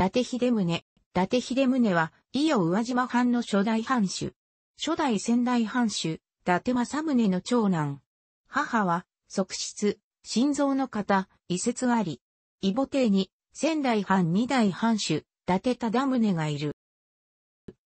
達秀宗。伊達秀宗は、伊予宇和島藩の初代藩主。初代仙台藩主、伊達政宗の長男。母は、側室、心臓の方、遺説あり。伊母帝に、仙台藩二代藩主、伊達忠宗がいる。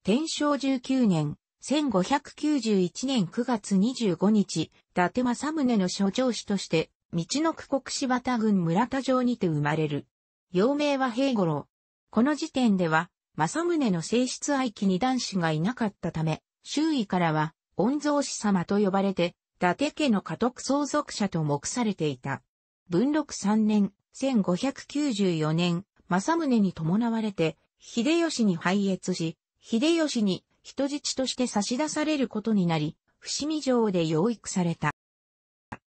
天正19年、1591年9月25日、伊達政宗の所長子として、道の区国柴田郡村田城にて生まれる。幼名は平五郎。この時点では、正宗の正室愛機に男子がいなかったため、周囲からは、御蔵子様と呼ばれて、伊達家の家督相続者と目されていた。文禄三年、1594年、正宗に伴われて、秀吉に拝謁し、秀吉に人質として差し出されることになり、伏見城で養育された。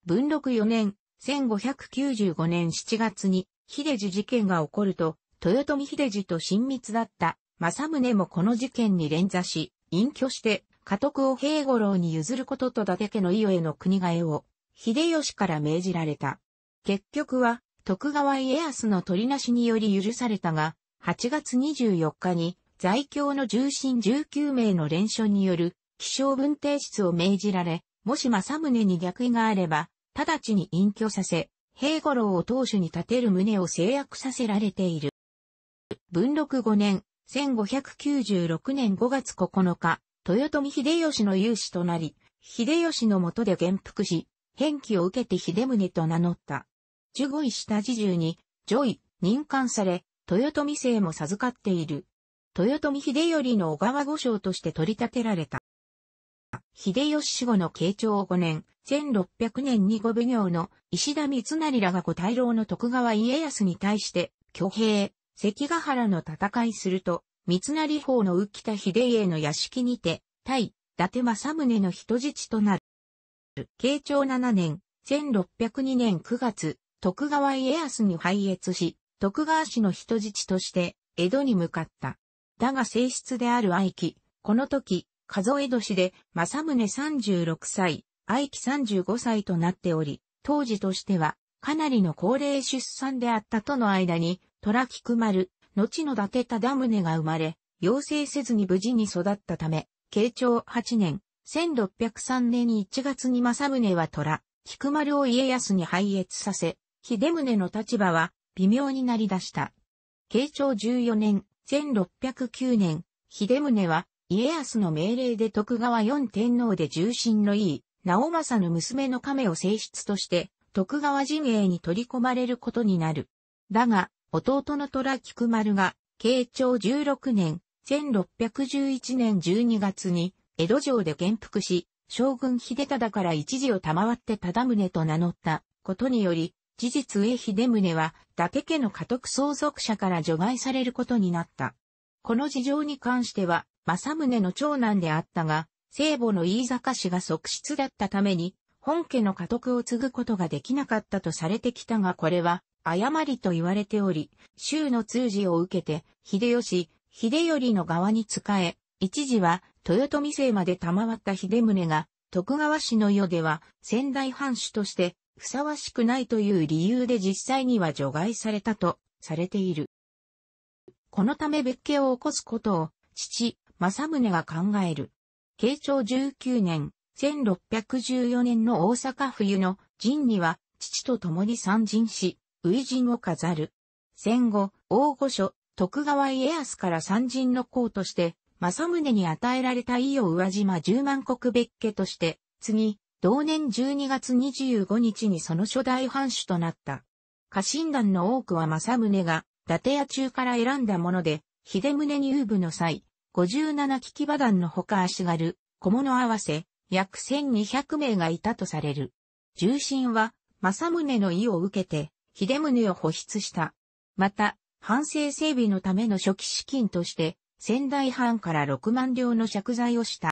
文禄四年、1595年7月に、秀樹事件が起こると、豊臣秀次と親密だった政宗もこの事件に連座し、隠居して、家督を平五郎に譲ることと伊達家の伊予への国替えを、秀吉から命じられた。結局は、徳川家康の取りなしにより許されたが、8月24日に、在京の重臣19名の連署による、気象文提室を命じられ、もし政宗に逆位があれば、直ちに隠居させ、平五郎を当主に立てる旨を制約させられている。文禄5年、1596年5月9日、豊臣秀吉の勇士となり、秀吉の下で元服し、返記を受けて秀宗と名乗った。十五位下地中に、上位、任官され、豊臣姓も授かっている。豊臣秀頼の小川御将として取り立てられた。秀吉死後の慶長5年、1600年に御奉行の石田三成らが御大老の徳川家康に対して、挙兵、関ヶ原の戦いすると、三成法の浮田秀家の屋敷にて、対、伊達政宗の人質となる。慶長7年、1602年9月、徳川家康に拝謁し、徳川氏の人質として、江戸に向かった。だが正室である愛貴、この時、数え年で、政宗36歳、愛三35歳となっており、当時としては、かなりの高齢出産であったとの間に、虎菊丸、後の伊達忠宗が生まれ、養成せずに無事に育ったため、慶長8年、1603年1月に政宗は虎、菊丸を家康に拝謁させ、秀宗の立場は微妙になり出した。慶長14年、1609年、秀宗は家康の命令で徳川四天皇で重臣のいい、直政の娘の亀を正室として、徳川陣営に取り込まれることになる。だが、弟の虎菊丸が、慶長16年、1611年12月に、江戸城で元服し、将軍秀忠から一時を賜って忠宗と名乗ったことにより、事実上秀宗は、伊達家の家督相続者から除外されることになった。この事情に関しては、正宗の長男であったが、聖母の飯坂氏が側室だったために、本家の家督を継ぐことができなかったとされてきたがこれは、誤りと言われており、州の通事を受けて、秀吉、秀頼の側に仕え、一時は豊臣姓まで賜った秀宗が、徳川氏の世では仙台藩主としてふさわしくないという理由で実際には除外されたとされている。このため別家を起こすことを父、正宗が考える。慶長19年、1614年の大阪冬の陣には父と共に参陣し、初陣を飾る。戦後、大御所、徳川家康から三陣の功として、正宗に与えられた伊予宇和島十万国別家として、次、同年12月25日にその初代藩主となった。家臣団の多くは正宗が、伊達屋中から選んだもので、秀宗入部の際、57機き馬団のほか足軽、小物合わせ、約1200名がいたとされる。重臣は、正宗の意を受けて、秀宗を保湿した。また、反省整備のための初期資金として、仙台藩から6万両の借財をした。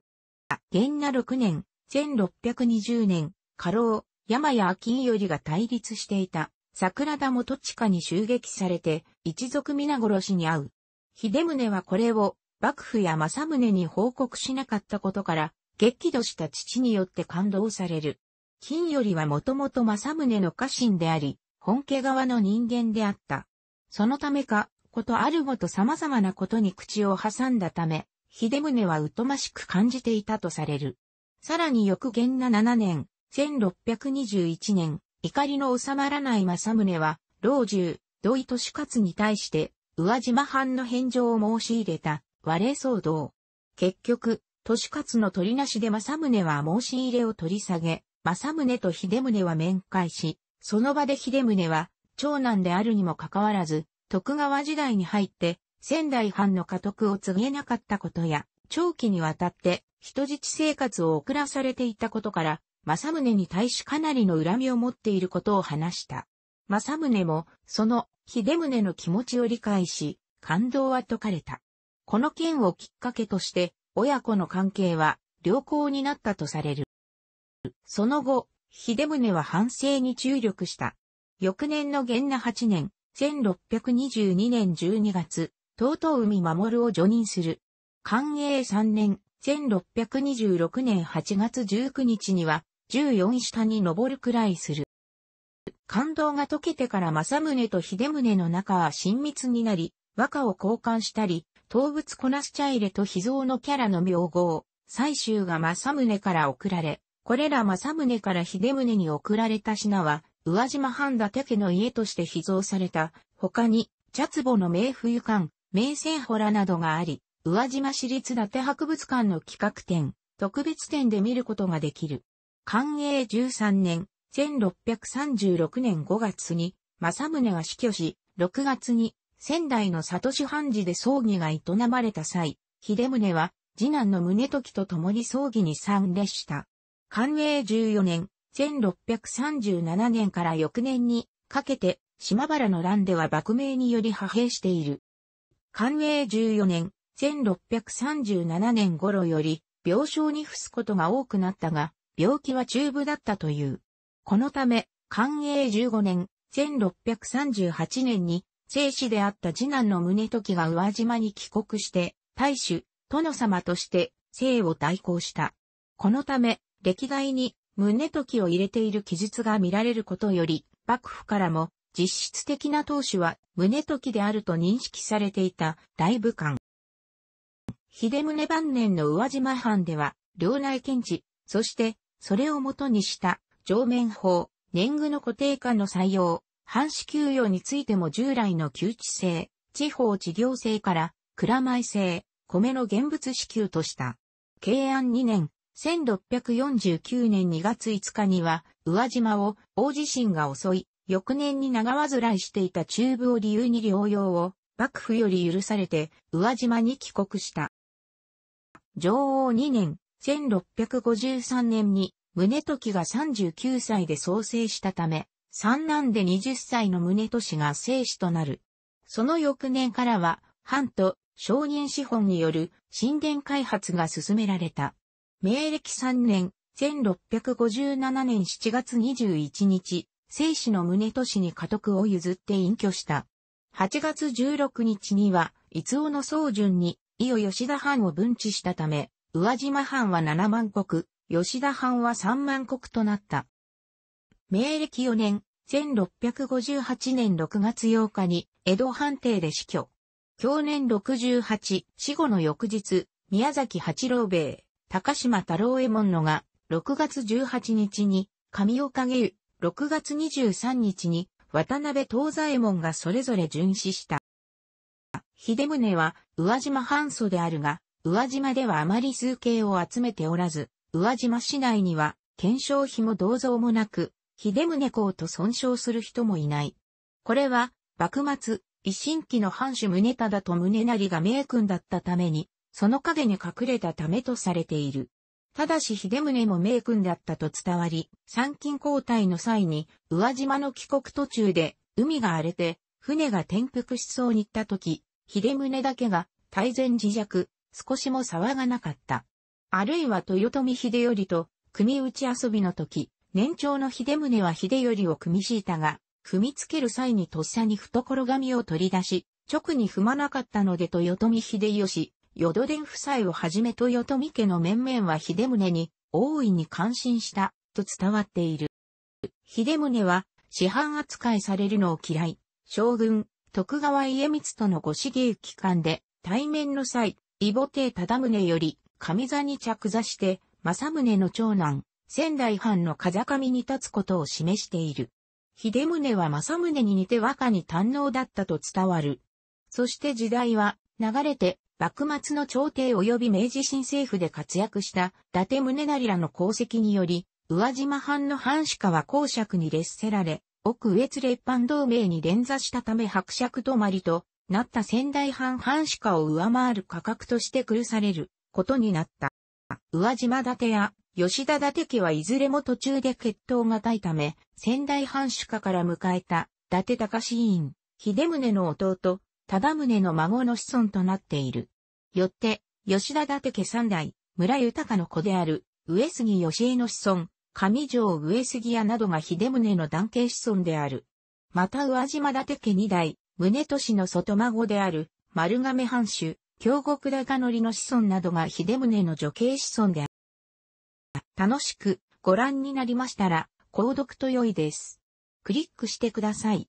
元那6年、1620年、過労、山や秋よりが対立していた、桜田元親に襲撃されて、一族皆殺しに遭う。秀宗はこれを、幕府や政宗に報告しなかったことから、激怒した父によって感動される。金よりはもともと政宗の家臣であり、本家側の人間であった。そのためか、ことあるごと様々なことに口を挟んだため、秀宗は疎ましく感じていたとされる。さらに翌元な7年、1621年、怒りの収まらない政宗は、老中、土井利勝に対して、宇和島藩の返上を申し入れた、和礼騒動。結局、利勝の取りなしで政宗は申し入れを取り下げ、政宗と秀宗は面会し、その場で秀宗は、長男であるにもかかわらず、徳川時代に入って、仙台藩の家督を告げなかったことや、長期にわたって人質生活を送らされていたことから、政宗に対しかなりの恨みを持っていることを話した。政宗も、その、秀宗の気持ちを理解し、感動は解かれた。この件をきっかけとして、親子の関係は良好になったとされる。その後、秀宗は反省に注力した。翌年の元那8年、1622年12月、東東海守を除任する。寛永3年、1626年8月19日には、14下に上るくらいする。感動が解けてから政宗と秀宗の仲は親密になり、和歌を交換したり、動物こなす茶入れと秘蔵のキャラの名号、最終が政宗から送られ、これら政宗から秀宗に贈られた品は、宇和島半田家の家として秘蔵された、他に、茶壺の名冬館、名仙洞などがあり、宇和島市立伊達博物館の企画展、特別展で見ることができる。寛永13年、1636年5月に、政宗が死去し、6月に、仙台の里市藩寺で葬儀が営まれた際、秀宗は、次男の宗時と共に葬儀に参列した。寛永14年、1637年から翌年にかけて、島原の乱では幕名により派兵している。寛永14年、1637年頃より、病床に伏すことが多くなったが、病気は中部だったという。このため、寛永15年、1638年に、生死であった次男の宗時が宇和島に帰国して、大主、殿様として、生を代行した。このため、歴代に宗時を入れている記述が見られることより、幕府からも実質的な当主は宗時であると認識されていた大武官。秀宗晩年の宇和島藩では、領内検知、そしてそれをもとにした上面法、年貢の固定化の採用、藩士給与についても従来の旧地制、地方事業制から、蔵前制、米の現物支給とした。慶安2年、1649年2月5日には、宇和島を大地震が襲い、翌年に長患いしていた中部を理由に療養を幕府より許されて、宇和島に帰国した。上王2年、1653年に、宗時が39歳で創生したため、三男で20歳の宗時が生死となる。その翌年からは、藩と商人資本による神殿開発が進められた。明暦3年、1657年7月21日、生死の宗市に家督を譲って隠居した。8月16日には、伊豆尾の総順に、伊予吉田藩を分治したため、宇和島藩は7万国、吉田藩は3万国となった。明暦4年、1658年6月8日に、江戸藩邸で死去。去年68、死後の翌日、宮崎八郎兵衛、高島太郎右衛門のが、6月18日に、神岡義湯、6月23日に、渡辺東左衛門がそれぞれ巡視した。秀宗は、宇和島藩祖であるが、宇和島ではあまり数形を集めておらず、宇和島市内には、検証碑も銅像もなく、秀宗公と損傷する人もいない。これは、幕末、維新期の藩主宗忠と宗成が名君だったために、その影に隠れたためとされている。ただし秀宗も名君だったと伝わり、参勤交代の際に、宇和島の帰国途中で、海が荒れて、船が転覆しそうに行った時、秀宗だけが、大前自弱、少しも騒がなかった。あるいは豊臣秀頼と、組打ち遊びの時、年長の秀宗は秀頼を組み敷いたが、踏みつける際にとっさに懐紙を取り出し、直に踏まなかったので豊臣秀吉、淀殿夫妻をはじめと豊臣家の面々は秀宗に大いに感心したと伝わっている。秀宗は市販扱いされるのを嫌い、将軍、徳川家光とのご指義期間で対面の際、異母帝忠宗より上座に着座して、正宗の長男、仙台藩の風上に立つことを示している。秀宗は正宗に似て和歌に堪能だったと伝わる。そして時代は流れて幕末の朝廷及び明治新政府で活躍した伊達宗成らの功績により、宇和島藩の藩主は公爵に列せられ、奥越列藩同盟に連座したため伯爵止まりとなった仙台藩藩主家を上回る価格として苦されることになった。宇和島伊達や吉田伊達家はいずれも途中で決闘がたいため、仙台藩主家から迎えた伊達隆委員、秀宗の弟、忠宗の孫の子孫となっている。よって、吉田伊達家三代、村豊の子である、上杉義江の子孫、上条上杉屋などが秀宗の男系子孫である。また宇和島伊達家二代、宗俊の外孫である、丸亀藩主、京極高則の子孫などが秀宗の女系子孫である。楽しくご覧になりましたら、購読と良いです。クリックしてください。